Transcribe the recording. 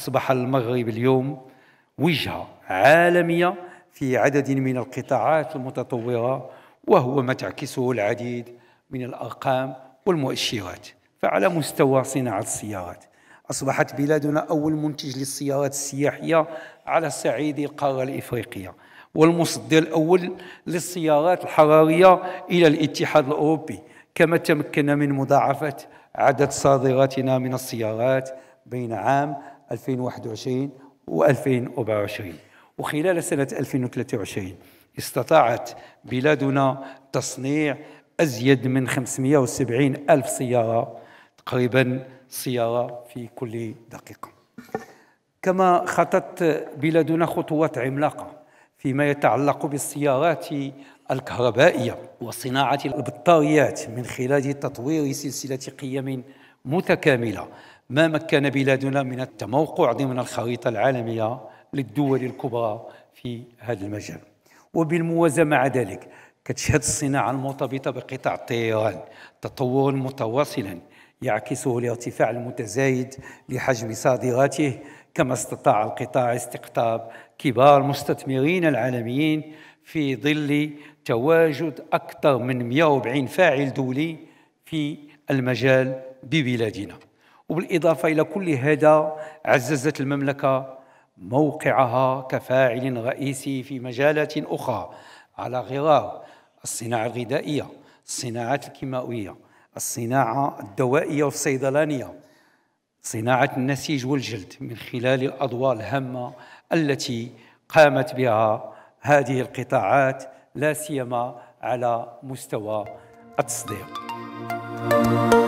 أصبح المغرب اليوم وجهة عالمية في عدد من القطاعات المتطورة وهو ما تعكسه العديد من الأرقام والمؤشرات فعلى مستوى صناعة السيارات أصبحت بلادنا أول منتج للسيارات السياحية على صعيد القارة الإفريقية والمصدر الأول للسيارات الحرارية إلى الاتحاد الأوروبي كما تمكنا من مضاعفة عدد صادراتنا من السيارات بين عام 2021 و2024 وخلال سنة 2023 استطاعت بلادنا تصنيع أزيد من 570 ألف سيارة تقريبا سيارة في كل دقيقة كما خطت بلادنا خطوات عملاقة فيما يتعلق بالسيارات الكهربائية وصناعة البطاريات من خلال تطوير سلسلة قيم متكاملة ما مكن بلادنا من التموقع ضمن الخريطة العالمية للدول الكبرى في هذا المجال وبالموازاة مع ذلك كتشهد الصناعة المرتبطة بقطاع الطيران تطورا متواصلا يعكسه الارتفاع المتزايد لحجم صادراته كما استطاع القطاع استقطاب كبار المستثمرين العالميين في ظل تواجد أكثر من 140 فاعل دولي في المجال ببلادنا وبالإضافة إلى كل هذا عززت المملكة موقعها كفاعل رئيسي في مجالات أخرى على غرار الصناعة الغذائية الصناعات الكيماوية الصناعة الدوائية والصيدلانية صناعة النسيج والجلد من خلال الأضواء الهامة التي قامت بها هذه القطاعات لا سيما على مستوى التصدير.